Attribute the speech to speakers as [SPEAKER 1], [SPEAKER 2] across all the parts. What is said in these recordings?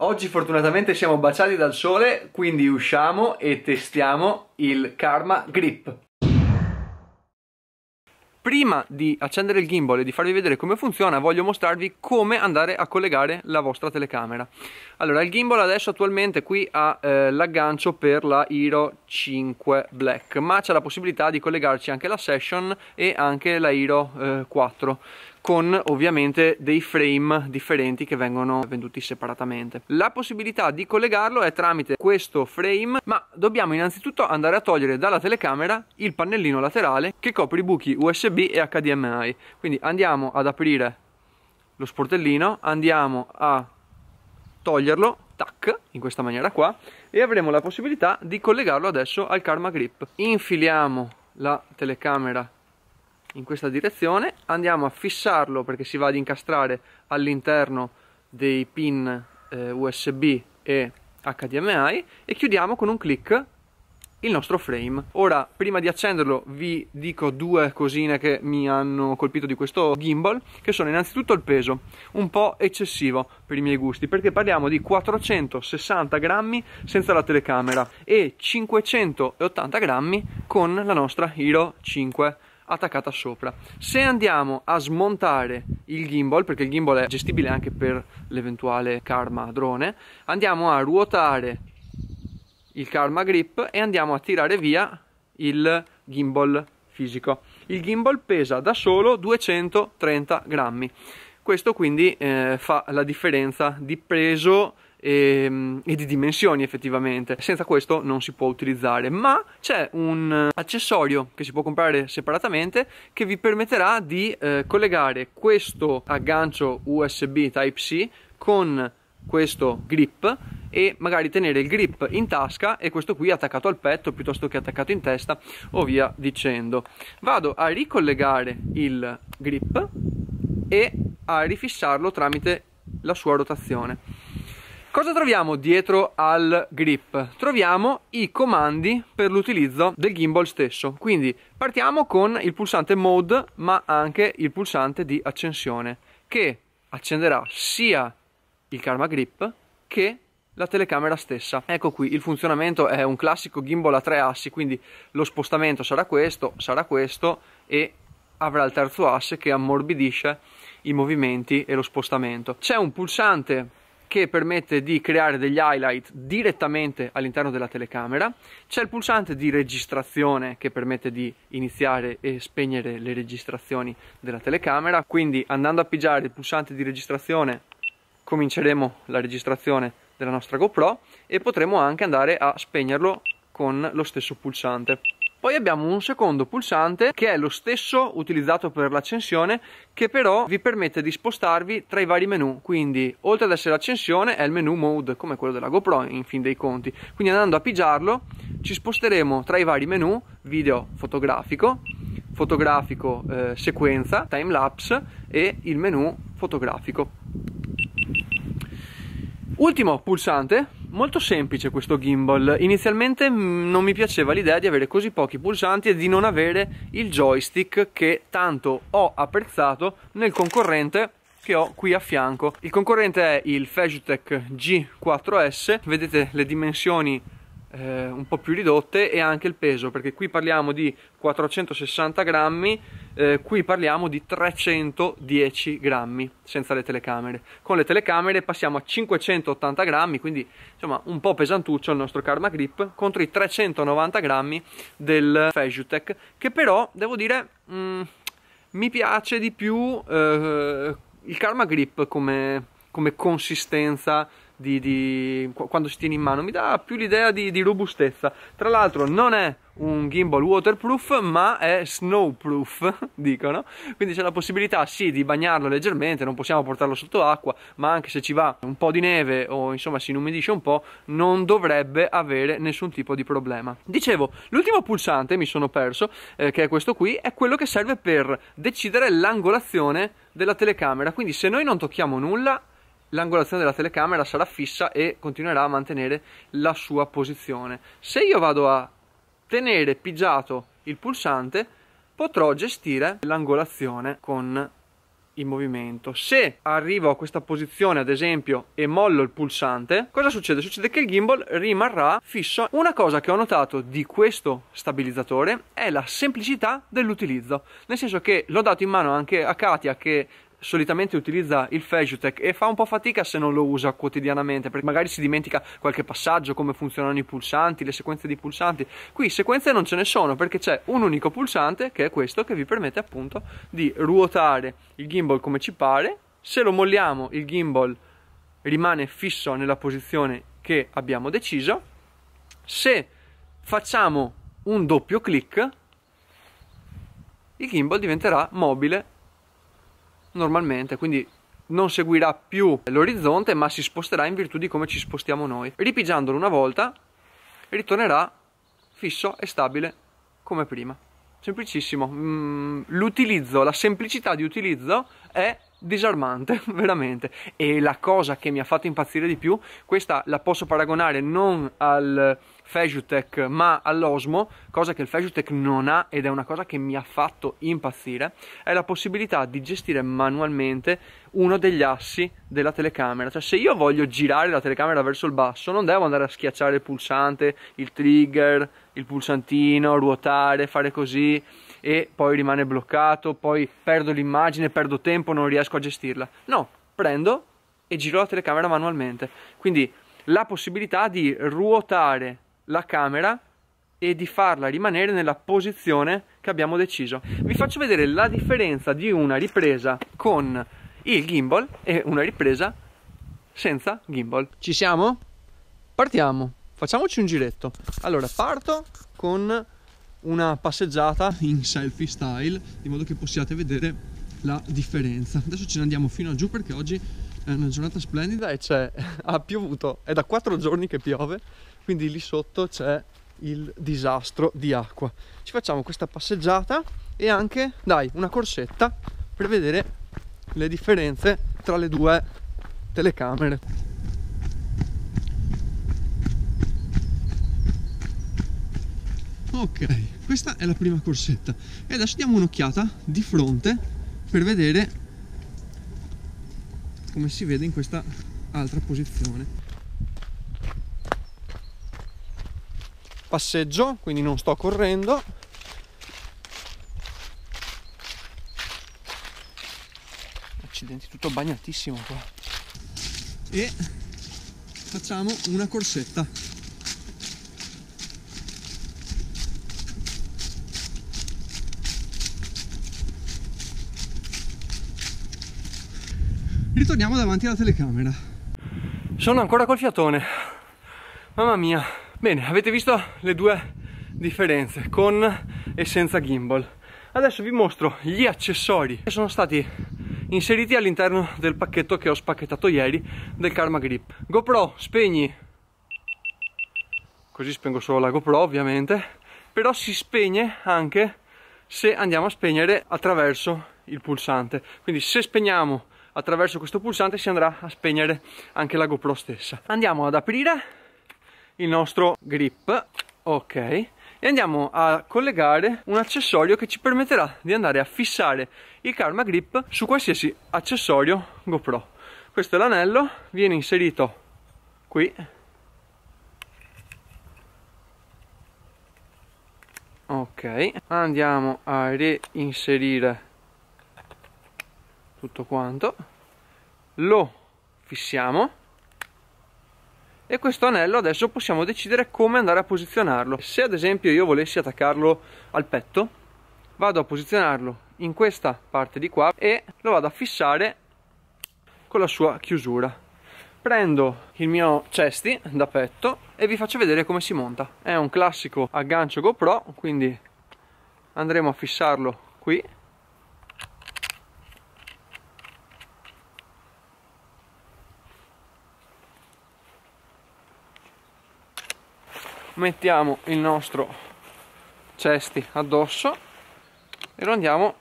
[SPEAKER 1] Oggi fortunatamente siamo baciati dal sole, quindi usciamo e testiamo il Karma Grip. Prima di accendere il gimbal e di farvi vedere come funziona, voglio mostrarvi come andare a collegare la vostra telecamera. Allora, il gimbal adesso attualmente qui ha eh, l'aggancio per la Hero 5 Black, ma c'è la possibilità di collegarci anche la Session e anche la Hero eh, 4 con ovviamente dei frame differenti che vengono venduti separatamente. La possibilità di collegarlo è tramite questo frame, ma dobbiamo innanzitutto andare a togliere dalla telecamera il pannellino laterale che copre i buchi USB e HDMI. Quindi andiamo ad aprire lo sportellino, andiamo a toglierlo tac, in questa maniera qua, e avremo la possibilità di collegarlo adesso al Karma Grip. Infiliamo la telecamera in questa direzione andiamo a fissarlo perché si va ad incastrare all'interno dei pin eh, USB e HDMI e chiudiamo con un clic il nostro frame. Ora, prima di accenderlo, vi dico due cosine che mi hanno colpito di questo gimbal, che sono innanzitutto il peso, un po' eccessivo per i miei gusti, perché parliamo di 460 grammi senza la telecamera e 580 grammi con la nostra Hero 5 attaccata sopra. Se andiamo a smontare il gimbal, perché il gimbal è gestibile anche per l'eventuale karma drone, andiamo a ruotare il karma grip e andiamo a tirare via il gimbal fisico. Il gimbal pesa da solo 230 grammi. Questo quindi eh, fa la differenza di peso e, ehm, e, di dimensioni effettivamente senza questo non si può utilizzare ma c'è un eh, accessorio che si può comprare separatamente che vi permetterà di eh, collegare questo aggancio USB Type-C con questo grip e magari tenere il grip in tasca e questo qui attaccato al petto piuttosto che attaccato in testa o via dicendo vado a ricollegare il grip e a rifissarlo tramite la sua rotazione Cosa troviamo dietro al grip? Troviamo i comandi per l'utilizzo del gimbal stesso, quindi partiamo con il pulsante mode ma anche il pulsante di accensione che accenderà sia il Karma Grip che la telecamera stessa. Ecco qui, il funzionamento è un classico gimbal a tre assi, quindi lo spostamento sarà questo, sarà questo e avrà il terzo asse che ammorbidisce i movimenti e lo spostamento. C'è un pulsante che permette di creare degli highlight direttamente all'interno della telecamera, c'è il pulsante di registrazione che permette di iniziare e spegnere le registrazioni della telecamera, quindi andando a pigiare il pulsante di registrazione cominceremo la registrazione della nostra GoPro e potremo anche andare a spegnerlo con lo stesso pulsante. Poi abbiamo un secondo pulsante che è lo stesso utilizzato per l'accensione che però vi permette di spostarvi tra i vari menu. Quindi oltre ad essere l'accensione è il menu mode come quello della GoPro in fin dei conti. Quindi andando a pigiarlo ci sposteremo tra i vari menu video fotografico fotografico eh, sequenza, time lapse e il menu fotografico. Ultimo pulsante molto semplice questo gimbal. Inizialmente mm, non mi piaceva l'idea di avere così pochi pulsanti e di non avere il joystick che tanto ho apprezzato nel concorrente che ho qui a fianco. Il concorrente è il Fegitech G4S, vedete le dimensioni eh, un po' più ridotte e anche il peso perché qui parliamo di 460 grammi eh, qui parliamo di 310 grammi senza le telecamere con le telecamere passiamo a 580 grammi quindi insomma un po' pesantuccio il nostro Karma Grip contro i 390 grammi del Fejutec che però devo dire mh, mm, mi piace di più eh, il Karma Grip come, come consistenza di, di, quando si tiene in mano, mi dà più l'idea di, di robustezza. Tra l'altro non è un gimbal waterproof ma è snowproof dicono quindi c'è la possibilità sì di bagnarlo leggermente non possiamo portarlo sotto acqua ma anche se ci va un po' di neve o insomma si inumidisce un po' non dovrebbe avere nessun tipo di problema dicevo l'ultimo pulsante mi sono perso eh, che è questo qui è quello che serve per decidere l'angolazione della telecamera quindi se noi non tocchiamo nulla l'angolazione della telecamera sarà fissa e continuerà a mantenere la sua posizione. Se io vado a tenere pigiato il pulsante, potrò gestire l'angolazione con il movimento. Se arrivo a questa posizione, ad esempio, e mollo il pulsante, cosa succede? Succede che il gimbal rimarrà fisso. Una cosa che ho notato di questo stabilizzatore è la semplicità dell'utilizzo, nel senso che l'ho dato in mano anche a Katia che solitamente utilizza il Facutec e fa un po' fatica se non lo usa quotidianamente perché magari si dimentica qualche passaggio come funzionano i pulsanti, le sequenze di pulsanti qui sequenze non ce ne sono perché c'è un unico pulsante che è questo che vi permette appunto di ruotare il gimbal come ci pare se lo molliamo il gimbal rimane fisso nella posizione che abbiamo deciso se facciamo un doppio clic il gimbal diventerà mobile normalmente, quindi non seguirà più l'orizzonte ma si sposterà in virtù di come ci spostiamo noi. Ripigiandolo una volta ritornerà fisso e stabile come prima. Semplicissimo, mm, l'utilizzo, la semplicità di utilizzo è disarmante, veramente. E la cosa che mi ha fatto impazzire di più, questa la posso paragonare non al Fejutec ma all'Osmo, cosa che il Fejutec non ha ed è una cosa che mi ha fatto impazzire, è la possibilità di gestire manualmente uno degli assi della telecamera, cioè se io voglio girare la telecamera verso il basso non devo andare a schiacciare il pulsante, il trigger, il pulsantino, ruotare, fare così e poi rimane bloccato, poi perdo l'immagine, perdo tempo, non riesco a gestirla. No, prendo e giro la telecamera manualmente. Quindi la possibilità di ruotare la camera e di farla rimanere nella posizione che abbiamo deciso. Vi faccio vedere la differenza di una ripresa con il gimbal e una ripresa senza gimbal. Ci siamo? Partiamo, facciamoci un giretto. Allora, parto con una passeggiata in selfie style, di modo che possiate vedere la differenza. Adesso ce ne andiamo fino a giù perché oggi è una giornata splendida e c'è, ha piovuto, è da quattro giorni che piove quindi lì sotto c'è il disastro di acqua ci facciamo questa passeggiata e anche dai una corsetta per vedere le differenze tra le due telecamere ok questa è la prima corsetta e adesso diamo un'occhiata di fronte per vedere come si vede in questa altra posizione passeggio, quindi non sto correndo. Accidenti, tutto bagnatissimo qua. E facciamo una corsetta. Ritorniamo davanti alla telecamera. Sono ancora col fiatone. Mamma mia. Bene, avete visto le due differenze con e senza gimbal. Adesso vi mostro gli accessori che sono stati inseriti all'interno del pacchetto che ho spacchettato ieri del Karma Grip. GoPro spegni, così spengo solo la GoPro ovviamente, però si spegne anche se andiamo a spegnere attraverso il pulsante. Quindi se spegniamo attraverso questo pulsante si andrà a spegnere anche la GoPro stessa. Andiamo ad aprire il nostro grip ok e andiamo a collegare un accessorio che ci permetterà di andare a fissare il Karma Grip su qualsiasi accessorio GoPro questo è l'anello viene inserito qui ok andiamo a reinserire tutto quanto lo fissiamo e questo anello adesso possiamo decidere come andare a posizionarlo se ad esempio io volessi attaccarlo al petto vado a posizionarlo in questa parte di qua e lo vado a fissare con la sua chiusura prendo il mio cesti da petto e vi faccio vedere come si monta è un classico aggancio GoPro quindi andremo a fissarlo qui mettiamo il nostro cesti addosso e lo andiamo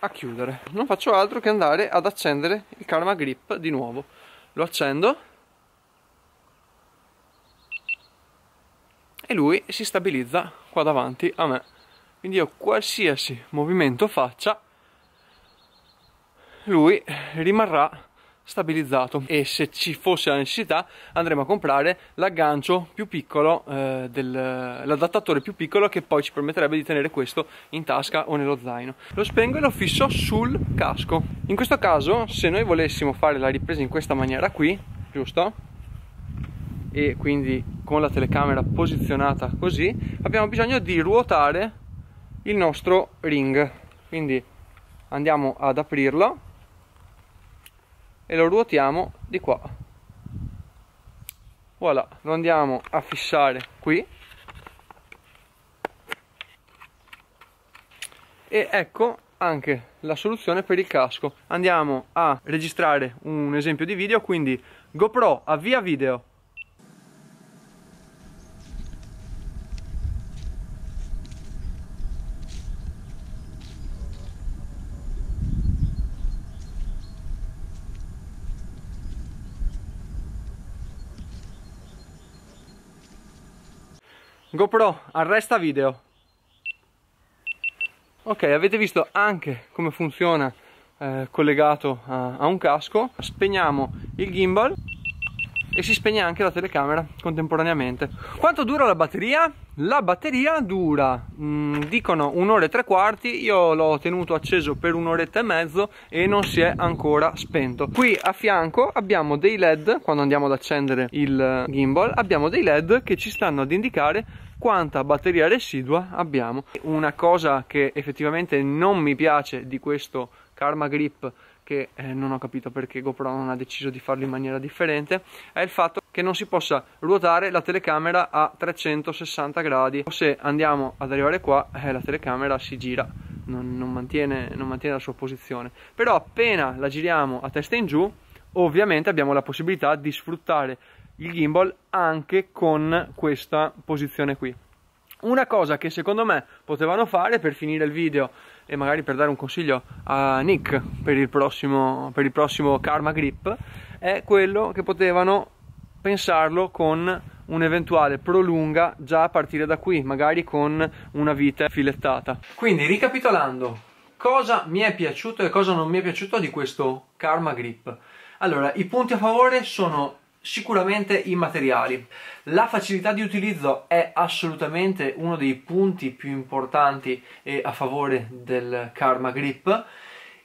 [SPEAKER 1] a chiudere non faccio altro che andare ad accendere il karma grip di nuovo lo accendo e lui si stabilizza qua davanti a me quindi io qualsiasi movimento faccia lui rimarrà stabilizzato e se ci fosse la necessità andremo a comprare l'aggancio più piccolo eh, dell'adattatore più piccolo che poi ci permetterebbe di tenere questo in tasca o nello zaino lo spengo e lo fisso sul casco in questo caso se noi volessimo fare la ripresa in questa maniera qui giusto e quindi con la telecamera posizionata così abbiamo bisogno di ruotare il nostro ring quindi andiamo ad aprirlo e lo ruotiamo di qua voilà lo andiamo a fissare qui e ecco anche la soluzione per il casco andiamo a registrare un esempio di video quindi GoPro avvia video GoPro arresta video ok avete visto anche come funziona eh, collegato a, a un casco spegniamo il gimbal e si spegne anche la telecamera contemporaneamente. Quanto dura la batteria? La batteria dura, mh, mm, dicono un'ora e tre quarti, io l'ho tenuto acceso per un'oretta e mezzo e non si è ancora spento. Qui a fianco abbiamo dei led, quando andiamo ad accendere il eh, gimbal, abbiamo dei led che ci stanno ad indicare quanta batteria residua abbiamo. Una cosa che effettivamente non mi piace di questo Karma Grip che eh, non ho capito perché GoPro non ha deciso di farlo in maniera differente è il fatto che non si possa ruotare la telecamera a 360 gradi se andiamo ad arrivare qua eh, la telecamera si gira non, non, mantiene, non mantiene la sua posizione però appena la giriamo a testa in giù ovviamente abbiamo la possibilità di sfruttare il gimbal anche con questa posizione qui. Una cosa che secondo me potevano fare per finire il video e magari per dare un consiglio a Nick per il prossimo, per il prossimo Karma Grip è quello che potevano pensarlo con un'eventuale prolunga già a partire da qui, magari con una vite filettata. Quindi ricapitolando, cosa mi è piaciuto e cosa non mi è piaciuto di questo Karma Grip? Allora, i punti a favore sono sicuramente i materiali. La facilità di utilizzo è assolutamente uno dei punti più importanti e a favore del Karma Grip.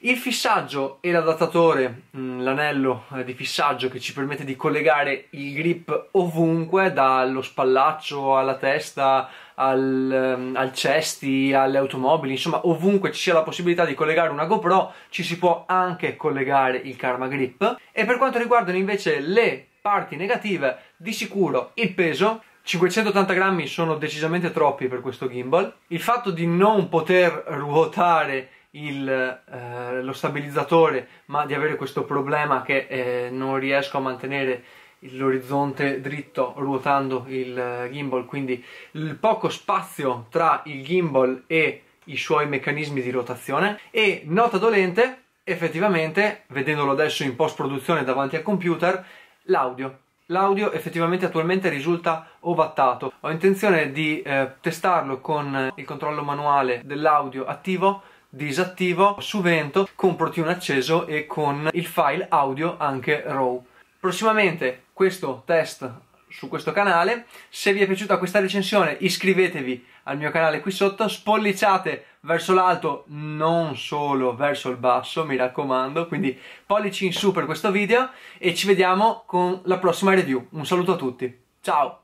[SPEAKER 1] Il fissaggio e l'adattatore, mm, l'anello eh, di fissaggio che ci permette di collegare il grip ovunque, dallo spallaccio alla testa, al, ehm, al cesti, alle automobili, insomma ovunque ci sia la possibilità di collegare una GoPro ci si può anche collegare il Karma Grip. E per quanto riguardano invece le parti negative di sicuro il peso 580 grammi sono decisamente troppi per questo gimbal il fatto di non poter ruotare il, eh, lo stabilizzatore ma di avere questo problema che eh, non riesco a mantenere l'orizzonte dritto ruotando il eh, gimbal quindi il poco spazio tra il gimbal e i suoi meccanismi di rotazione e nota dolente effettivamente vedendolo adesso in post produzione davanti al computer l'audio. L'audio effettivamente attualmente risulta ovattato. Ho intenzione di eh, testarlo con eh, il controllo manuale dell'audio attivo, disattivo, su vento, con ProTune acceso e con il file audio anche RAW. Prossimamente questo test su questo canale. Se vi è piaciuta questa recensione iscrivetevi al mio canale qui sotto, spolliciate verso l'alto, non solo verso il basso, mi raccomando, quindi pollici in su per questo video e ci vediamo con la prossima review. Un saluto a tutti, ciao!